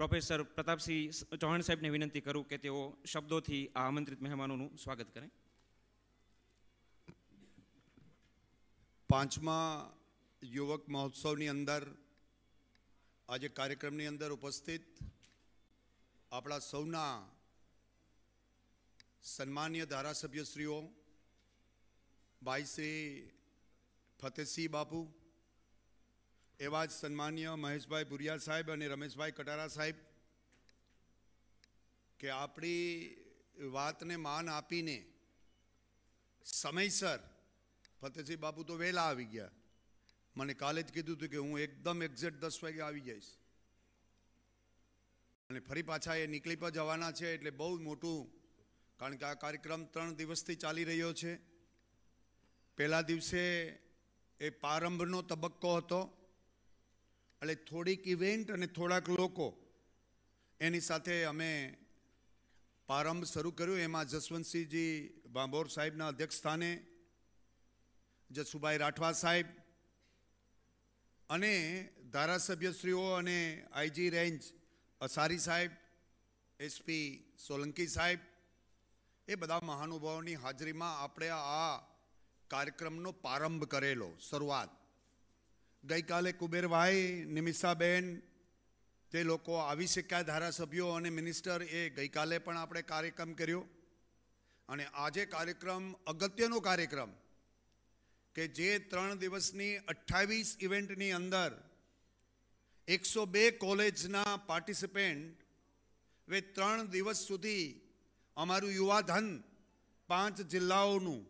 professor Pratap Singh Chauhan साहब ने विनती करूँ कि शब्दों आमंत्रित मेहमा स्वागत करें पांचमा युवक महोत्सव अंदर आज कार्यक्रम अंदर उपस्थित अपना सौना सन्म्मा धारासभ्यश्रीओ भाई श्री फतेह सिंह बापू એવા જ સન્માનીય મહેશભાઈ ભુરિયા સાહેબ અને રમેશભાઈ કટારા સાહેબ કે આપણી વાતને માન આપીને સમયસર ફતેહસિંહ બાપુ તો વહેલા આવી ગયા મને કાલે જ કીધું હતું કે હું એકદમ એક્ઝેક્ટ દસ વાગે આવી જઈશ અને ફરી પાછા એ નીકળી પર જવાના છે એટલે બહુ મોટું કારણ કે આ કાર્યક્રમ ત્રણ દિવસથી ચાલી રહ્યો છે પહેલા દિવસે એ પ્રારંભનો તબક્કો હતો એટલે થોડીક ઇવેન્ટ અને થોડાક લોકો એની સાથે અમે પ્રારંભ શરૂ કર્યો એમાં જસવંતસિંહજી બાંભોર સાહેબના અધ્યક્ષ સ્થાને જસુભાઈ રાઠવા સાહેબ અને ધારાસભ્યશ્રીઓ અને આઈજી રેન્જ અસારી સાહેબ એસપી સોલંકી સાહેબ એ બધા મહાનુભાવોની હાજરીમાં આપણે આ કાર્યક્રમનો પ્રારંભ કરેલો શરૂઆત ગઈકાલે કુબેરભાઈ નિમિષાબેન તે લોકો આવી શક્યા ધારાસભ્યો અને મિનિસ્ટર એ ગઈકાલે પણ આપણે કાર્યક્રમ કર્યો અને આજે કાર્યક્રમ અગત્યનો કાર્યક્રમ કે જે ત્રણ દિવસની અઠ્ઠાવીસ ઇવેન્ટની અંદર એકસો બે કોલેજના પાર્ટિસિપેન્ટ વે ત્રણ દિવસ સુધી અમારું યુવાધન પાંચ જિલ્લાઓનું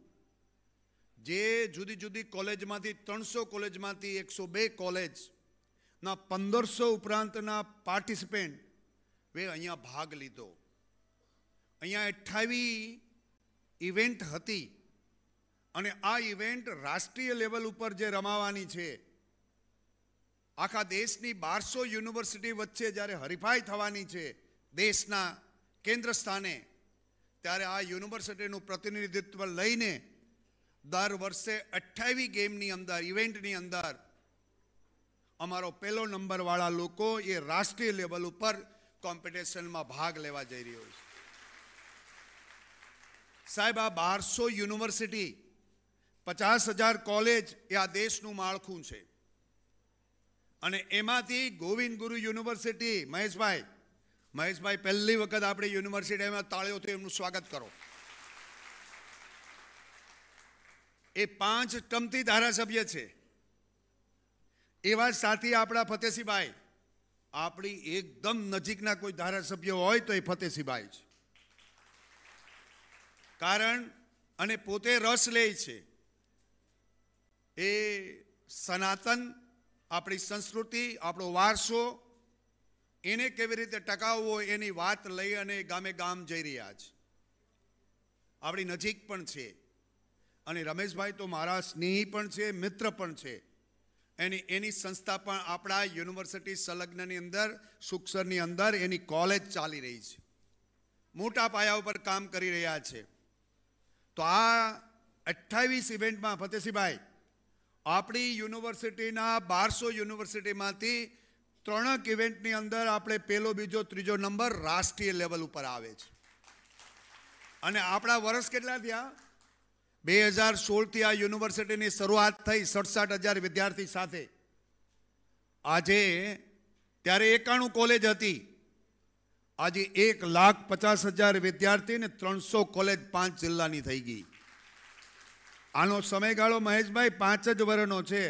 જે જુદી જુદી કોલેજમાંથી ત્રણસો કોલેજમાંથી એકસો બે કોલેજના પંદરસો ઉપરાંતના પાર્ટિસિપેન્ટ વે અહીંયા ભાગ લીધો અહીંયા અઠ્ઠાવી ઇવેન્ટ હતી અને આ ઇવેન્ટ રાષ્ટ્રીય લેવલ ઉપર જે રમાવાની છે આખા દેશની બારસો યુનિવર્સિટી વચ્ચે જ્યારે હરીફાઈ થવાની છે દેશના કેન્દ્ર સ્થાને ત્યારે આ યુનિવર્સિટીનું પ્રતિનિધિત્વ લઈને દર વર્ષે અઠ્ઠાવી ગેમની અંદર ઇવેન્ટની અંદર અમારો પહેલો નંબરવાળા લોકો એ રાષ્ટ્રીય લેવલ ઉપર કોમ્પિટિશનમાં ભાગ લેવા જઈ રહ્યો છે સાહેબ આ બારસો યુનિવર્સિટી પચાસ હજાર કોલેજ એ આ દેશનું માળખું છે અને એમાંથી ગોવિંદ ગુરુ યુનિવર્સિટી મહેશભાઈ મહેશભાઈ પહેલી વખત આપણે યુનિવર્સિટીમાં તાળીઓથી એમનું સ્વાગત કરો એ પાંચ ટમતી ધારાસભ્ય છે એવા સાથી આપણા ફતેસિંહભાઈ આપણી એકદમ નજીકના કોઈ ધારાસભ્ય હોય તો એ ફતેસિંહભાઈ છે કારણ અને પોતે રસ લે છે એ સનાતન આપણી સંસ્કૃતિ આપણો વારસો એને કેવી રીતે ટકાવવો એની વાત લઈ અને ગામે ગામ જઈ રહ્યા છે આપણી નજીક પણ છે અને રમેશભાઈ તો મારા સ્નેહી પણ છે મિત્ર પણ છે એની એની સંસ્થા પણ આપણા યુનિવર્સિટી સંલગ્નની અંદર સુક્ષરની અંદર એની કોલેજ ચાલી રહી છે મોટા પાયા ઉપર કામ કરી રહ્યા છે તો આ અઠ્ઠાવીસ ઇવેન્ટમાં ફતેસીભાઈ આપણી યુનિવર્સિટીના બારસો યુનિવર્સિટીમાંથી ત્રણક ઇવેન્ટની અંદર આપણે પહેલો બીજો ત્રીજો નંબર રાષ્ટ્રીય લેવલ ઉપર આવે છે અને આપણા વર્ષ કેટલા થયા બે હજાર સોળથી આ યુનિવર્સિટીની શરૂઆત થઈ સડસઠ હજાર વિદ્યાર્થી સાથે આજે ત્યારે એકાણું કોલેજ હતી આજે એક લાખ પચાસ હજાર વિદ્યાર્થી ને ત્રણસો કોલેજ પાંચ જિલ્લાની થઈ ગઈ આનો સમયગાળો મહેશભાઈ પાંચ જ વર્ષનો છે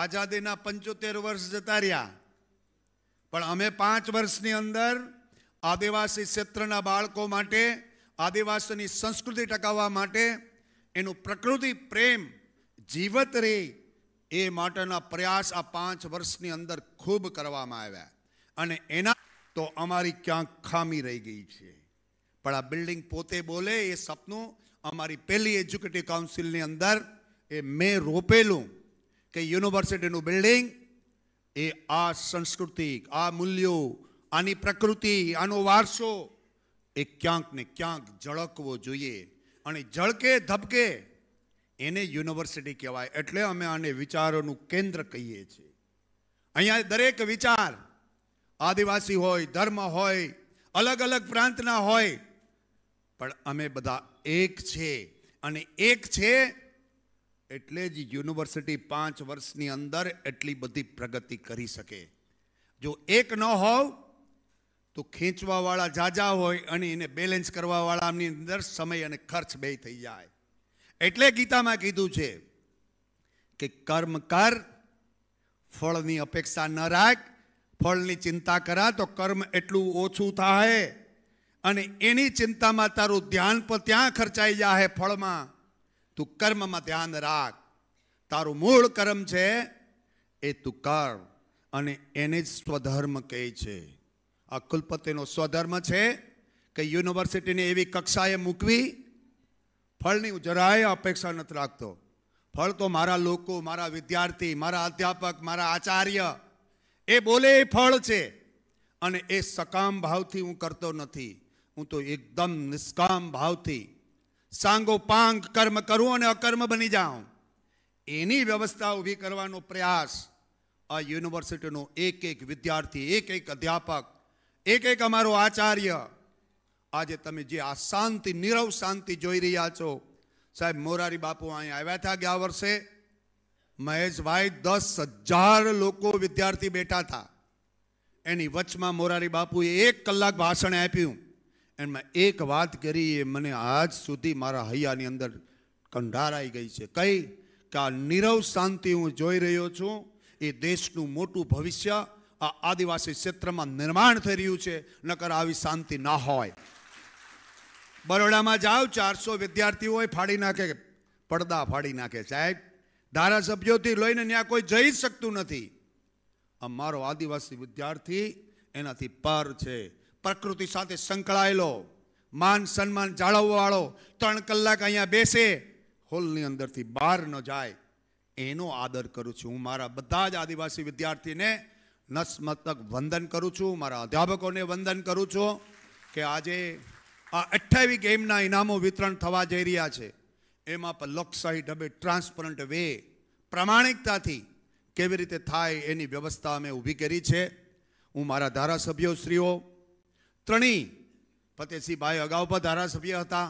આઝાદીના પંચોતેર વર્ષ જતા રહ્યા પણ અમે પાંચ વર્ષની અંદર આદિવાસી ક્ષેત્રના બાળકો માટે આદિવાસીની સંસ્કૃતિ ટકાવવા માટે એનું પ્રકૃતિ પ્રેમ જીવત રહે એ માટેના પ્રયાસ આ પાંચ વર્ષની અંદર ખૂબ કરવામાં આવ્યા અને એના તો અમારી ક્યાંક ખામી રહી ગઈ છે પણ આ બિલ્ડિંગ પોતે બોલે એ સપનું અમારી પહેલી એજ્યુકેટિવ કાઉન્સિલની અંદર એ મેં રોપેલું કે યુનિવર્સિટીનું બિલ્ડિંગ એ આ સંસ્કૃતિ આ મૂલ્યો આની પ્રકૃતિ આનો વારસો એ ક્યાંક ને ક્યાંક ઝળકવો જોઈએ અને જળકે ધબકે એને યુનિવર્સિટી કહેવાય એટલે અમે આને વિચારોનું કેન્દ્ર કહીએ છીએ અહીંયા દરેક વિચાર આદિવાસી હોય ધર્મ હોય અલગ અલગ પ્રાંતના હોય પણ અમે બધા એક છે અને એક છે એટલે જ યુનિવર્સિટી પાંચ વર્ષની અંદર એટલી બધી પ્રગતિ કરી શકે જો એક ન હોવ તો ખેંચવાવાળા જાજા હોય અને એને બેલેન્સ કરવાવાળાની અંદર સમય અને ખર્ચ બે થઈ જાય એટલે ગીતામાં કીધું છે કે કર્મ કર ફળની અપેક્ષા ન રાખ ફળની ચિંતા કરા તો કર્મ એટલું ઓછું થાય અને એની ચિંતામાં તારું ધ્યાન પર ત્યાં ખર્ચાઈ જાય ફળમાં તું કર્મમાં ધ્યાન રાખ તારું મૂળ કર્મ છે એ તું કર અને એને જ સ્વધર્મ કહે છે આ કુલપતિનો સ્વધર્મ છે કે યુનિવર્સિટીને એવી કક્ષાએ મૂકવી ફળની જરાય અપેક્ષા નથી રાખતો ફળ તો મારા લોકો મારા વિદ્યાર્થી મારા અધ્યાપક મારા આચાર્ય એ બોલે એ ફળ છે અને એ સકામ ભાવથી હું કરતો નથી હું તો એકદમ નિષ્કામ ભાવથી સાંગો પાંગ કર્મ કરું અને અકર્મ બની જાઉં એની વ્યવસ્થા ઊભી કરવાનો પ્રયાસ આ યુનિવર્સિટીનો એક એક વિદ્યાર્થી એક એક અધ્યાપક એક એક અમારો આચાર્ય આજે તમે જે આ શાંતિ નીરવ શાંતિ જોઈ રહ્યા છો સાહેબ મોરારી બાપુ અહીંયા આવ્યા હતા ગયા વર્ષે મહેશભાઈ દસ હજાર લોકો વિદ્યાર્થી બેઠા હતા એની વચમાં મોરારી બાપુએ એક કલાક ભાષણ આપ્યું એમાં એક વાત કરી એ મને આજ સુધી મારા હૈયાની અંદર કંઢારાઈ ગઈ છે કઈ કે આ નીરવ શાંતિ હું જોઈ રહ્યો છું એ દેશનું મોટું ભવિષ્ય આ આદિવાસી ક્ષેત્રમાં નિર્માણ થઈ રહ્યું છે નકર આવી શાંતિ ના હોય બરોડામાં જાઓ ચારસો વિદ્યાર્થીઓએ ફાડી નાખે પડદા ફાડી નાખે સાહેબ ધારાસભ્યોથી લઈને ત્યાં કોઈ જઈ શકતું નથી અમારો આદિવાસી વિદ્યાર્થી એનાથી પર છે પ્રકૃતિ સાથે સંકળાયેલો માન સન્માન જાળવવાળો ત્રણ કલાક અહીંયા બેસે હોલની અંદરથી બહાર ન જાય એનો આદર કરું છું હું મારા બધા જ આદિવાસી વિદ્યાર્થીને નસમતક વંદન કરું છું મારા અધ્યાપકોને વંદન કરું છું કે આજે આ અઠ્ઠાવી ગેમના ઇનામો વિતરણ થવા જઈ રહ્યા છે એમાં પણ લોકશાહી ઢબે ટ્રાન્સપરન્ટ વે પ્રામાણિકતાથી કેવી રીતે થાય એની વ્યવસ્થા અમે ઊભી કરી છે હું મારા ધારાસભ્યો શ્રીઓ ત્રણેય ફતેસિંહભાઈ અગાઉ પણ ધારાસભ્ય હતા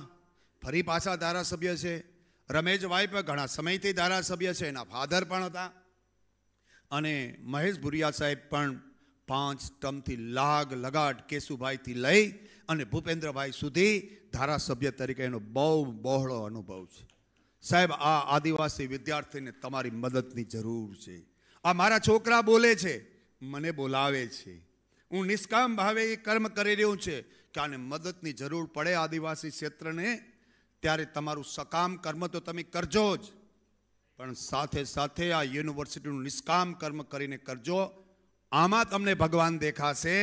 ફરી પાછા ધારાસભ્ય છે રમેશભાઈ પણ ઘણા સમયથી ધારાસભ્ય છે એના ફાધર પણ હતા અને મહેશ ભુરિયા સાહેબ પણ પાંચ ટર્મથી લાગ લગાટ કેશુભાઈથી લઈ અને ભૂપેન્દ્રભાઈ સુધી ધારાસભ્ય તરીકે એનો બહુ બહોળો અનુભવ છે સાહેબ આ આદિવાસી વિદ્યાર્થીને તમારી મદદની જરૂર છે આ મારા છોકરા બોલે છે મને બોલાવે છે હું નિષ્કામ ભાવે એ કર્મ કરી રહ્યું છે કે આને મદદની જરૂર પડે આદિવાસી ક્ષેત્રને ત્યારે તમારું સકામ કર્મ તો તમે કરજો જ પણ સાથે સાથે આ યુનિવર્સિટીનું નિષ્કામ કર્મ કરીને કરજો આમાં તમને ભગવાન દેખાશે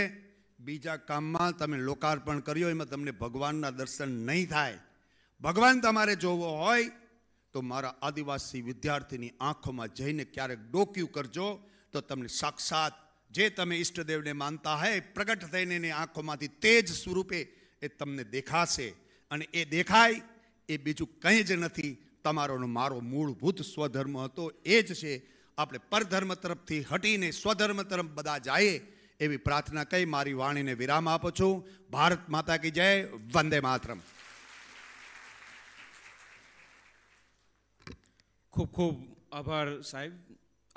બીજા કામમાં તમે લોકાર્પણ કર્યો એમાં તમને ભગવાનના દર્શન નહીં થાય ભગવાન તમારે જોવો હોય તો મારા આદિવાસી વિદ્યાર્થીની આંખોમાં જઈને ક્યારેક ડોક્યું કરજો તો તમને સાક્ષાત જે તમે ઈષ્ટદેવને માનતા હે પ્રગટ થઈને એની આંખોમાંથી તેજ સ્વરૂપે એ તમને દેખાશે અને એ દેખાય એ બીજું કંઈ જ નથી તમારોનો મારો મૂળભૂત સ્વધર્મ હતો એ જ છે આપણે પરધર્મ તરફથી હટીને સ્વધર્મ તરફ બધા જાય એવી પ્રાર્થના કહી મારી વાણીને વિરામ આપો છું ભારત માતા કી જય વંદે માતરમ ખૂબ ખૂબ આભાર સાહેબ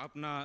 આપના